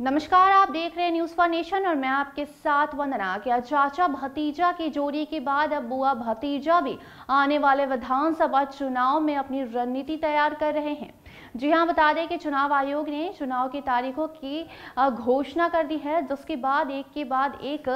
नमस्कार आप देख रहे हैं न्यूज फॉर नेशन और मैं आपके साथ वंदना क्या चाचा भतीजा की जोड़ी के बाद अब बुआ भतीजा भी आने वाले विधानसभा चुनाव में अपनी रणनीति तैयार कर रहे हैं जी हाँ बता दें कि चुनाव आयोग ने चुनाव की तारीखों की घोषणा कर दी है जिसके बाद एक के बाद एक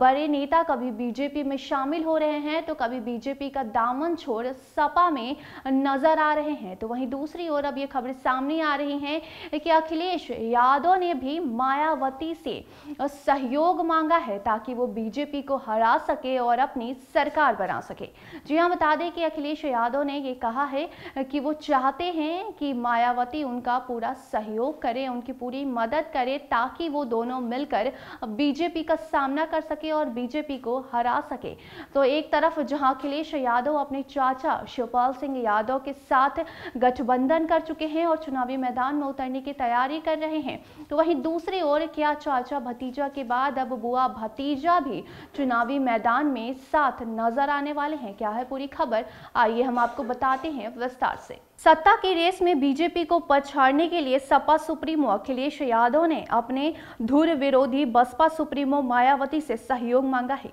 बड़े नेता कभी बीजेपी में शामिल हो रहे हैं तो कभी बीजेपी का दामन छोड़ सपा में नजर आ रहे हैं तो वहीं दूसरी ओर अब ये खबरें सामने आ रही हैं कि अखिलेश यादव ने भी मायावती से सहयोग मांगा है ताकि वो बीजेपी को हरा सके और अपनी सरकार बना सके जी हाँ बता दें कि अखिलेश यादव ने ये कहा है कि वो चाहते हैं कि मायावती उनका पूरा सहयोग करें उनकी पूरी मदद करें ताकि वो दोनों मिलकर बीजेपी का सामना कर सके और बीजेपी को हरा सके तो एक तरफ जहां अखिलेश यादव अपने चाचा शिवपाल सिंह यादव के साथ गठबंधन कर चुके हैं और चुनावी मैदान में उतरने की तैयारी कर रहे हैं तो वहीं दूसरी ओर क्या चाचा भतीजा के बाद अब बुआ भतीजा भी चुनावी मैदान में साथ नजर आने वाले हैं क्या है पूरी खबर आइए हम आपको बताते हैं विस्तार से सत्ता की रेस में बीजेपी को पछाड़ने के लिए सपा सुप्रीमो अखिलेश यादव ने अपने धुर विरोधी बसपा सुप्रीमो मायावती से सहयोग मांगा है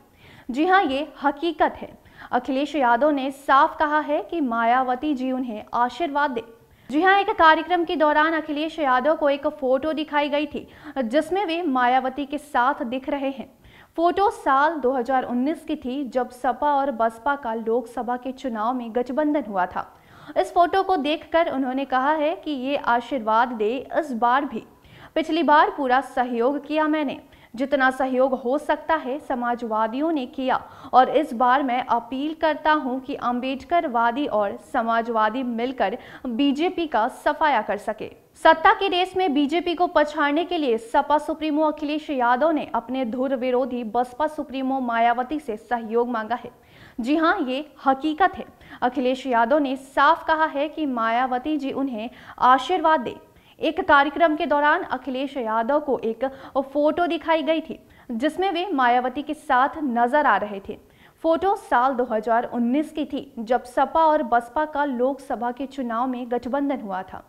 जी हां ये हकीकत है अखिलेश यादव ने साफ कहा है कि मायावती जी उन्हें आशीर्वाद दे जी हाँ एक कार्यक्रम के दौरान अखिलेश यादव को एक फोटो दिखाई गई थी जिसमें वे मायावती के साथ दिख रहे हैं फोटो साल 2019 की थी जब सपा और बसपा का लोकसभा के चुनाव में गठबंधन हुआ था इस फोटो को देखकर उन्होंने कहा है कि ये आशीर्वाद दे इस बार भी पिछली बार पूरा सहयोग किया मैंने जितना सहयोग हो सकता है समाजवादियों ने किया और इस बार मैं अपील करता हूं कि वादी और समाजवादी मिलकर बीजेपी का सफाया कर सके सत्ता की रेस में बीजेपी को पछाड़ने के लिए सपा सुप्रीमो अखिलेश यादव ने अपने धुर विरोधी बसपा सुप्रीमो मायावती से सहयोग मांगा है जी हाँ ये हकीकत है अखिलेश यादव ने साफ कहा है कि मायावती जी उन्हें आशीर्वाद दे एक कार्यक्रम के दौरान अखिलेश यादव को एक फोटो दिखाई गई थी जिसमें वे मायावती के साथ नजर आ रहे थे फोटो साल 2019 की थी जब सपा और बसपा का लोकसभा के चुनाव में गठबंधन हुआ था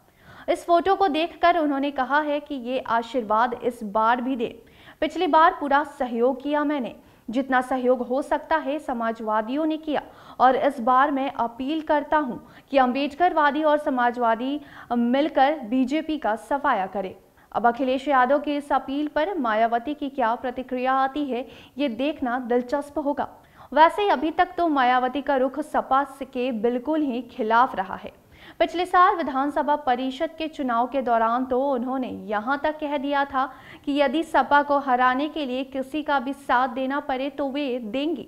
इस फोटो को देखकर उन्होंने कहा है कि ये आशीर्वाद इस बार भी दे पिछली बार पूरा सहयोग किया मैंने जितना सहयोग हो सकता है समाजवादियों ने किया और इस बार मैं अपील करता हूं कि अंबेडकरवादी और समाजवादी मिलकर बीजेपी का सफाया करें अब अखिलेश यादव की इस अपील पर मायावती की क्या प्रतिक्रिया आती है ये देखना दिलचस्प होगा वैसे अभी तक तो मायावती का रुख सपा के बिल्कुल ही खिलाफ रहा है पिछले साल विधानसभा परिषद के चुनाव के दौरान तो उन्होंने यहां तक कह दिया था कि यदि सपा को हराने के लिए किसी का भी साथ देना पड़े तो वे देंगे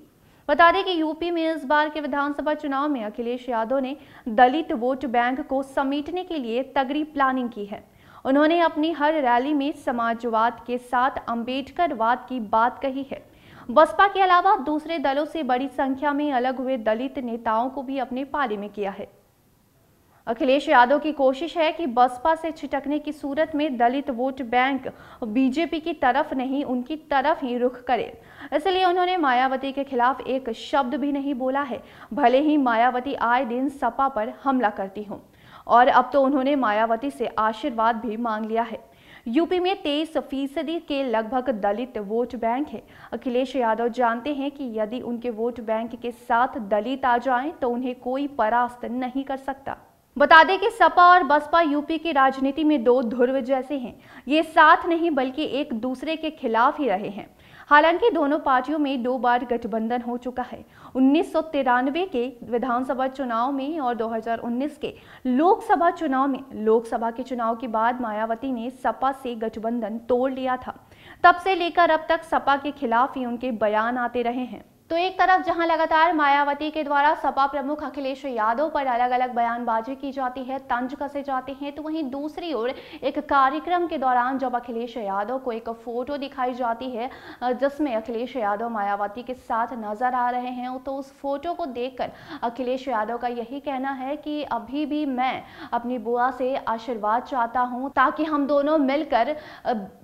बता दें कि यूपी में इस बार के विधानसभा चुनाव में अखिलेश यादव ने दलित वोट बैंक को समेटने के लिए तगड़ी प्लानिंग की है उन्होंने अपनी हर रैली में समाजवाद के साथ वाद की बात कही है बसपा के अलावा दूसरे दलों से बड़ी संख्या में अलग हुए दलित नेताओं को भी अपने पाले में किया है अखिलेश यादव की कोशिश है कि बसपा से छिटकने की सूरत में दलित वोट बैंक बीजेपी की तरफ नहीं उनकी तरफ ही रुख करे इसलिए उन्होंने मायावती के खिलाफ एक शब्द भी नहीं बोला है भले ही मायावती आए दिन सपा पर हमला करती हूँ और अब तो उन्होंने मायावती से आशीर्वाद भी मांग लिया है यूपी में तेईस फीसदी के लगभग दलित वोट बैंक है अखिलेश यादव जानते हैं कि यदि उनके वोट बैंक के साथ दलित आ जाएं तो उन्हें कोई परास्त नहीं कर सकता बता दें कि सपा और बसपा यूपी की राजनीति में दो ध्रुव जैसे हैं ये साथ नहीं बल्कि एक दूसरे के खिलाफ ही रहे हैं हालांकि दोनों पार्टियों में दो बार गठबंधन हो चुका है उन्नीस के विधानसभा चुनाव में और 2019 के लोकसभा चुनाव में लोकसभा के चुनाव के बाद मायावती ने सपा से गठबंधन तोड़ लिया था तब से लेकर अब तक सपा के खिलाफ ही उनके बयान आते रहे हैं तो एक तरफ जहां लगातार मायावती के द्वारा सपा प्रमुख अखिलेश यादव पर अलग अलग बयानबाजी की जाती है तंज कसे जाते हैं तो वहीं दूसरी ओर एक कार्यक्रम के दौरान जब अखिलेश यादव को एक फोटो दिखाई जाती है जिसमें अखिलेश यादव मायावती के साथ नजर आ रहे हैं तो उस फोटो को देखकर अखिलेश यादव का यही कहना है कि अभी भी मैं अपनी बुआ से आशीर्वाद चाहता हूँ ताकि हम दोनों मिलकर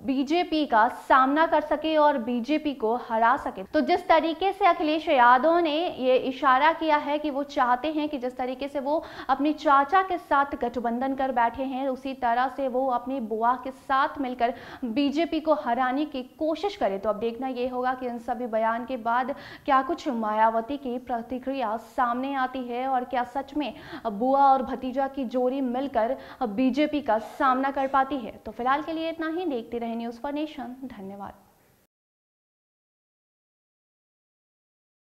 बीजेपी का सामना कर सके और बीजेपी को हरा सके तो जिस तरीके से अखिलेश यादव ने ये इशारा किया है कि वो चाहते हैं कि जिस तरीके से वो अपनी चाचा के साथ गठबंधन कर बैठे हैं उसी तरह से वो अपनी बुआ के साथ मिलकर बीजेपी को हराने की कोशिश करें तो अब देखना यह होगा कि इन सभी बयान के बाद क्या कुछ मायावती की प्रतिक्रिया सामने आती है और क्या सच में बुआ और भतीजा की जोड़ी मिलकर बीजेपी का सामना कर पाती है तो फिलहाल के लिए इतना ही देखते रहे न्यूज़ फॉर नेशन धन्यवाद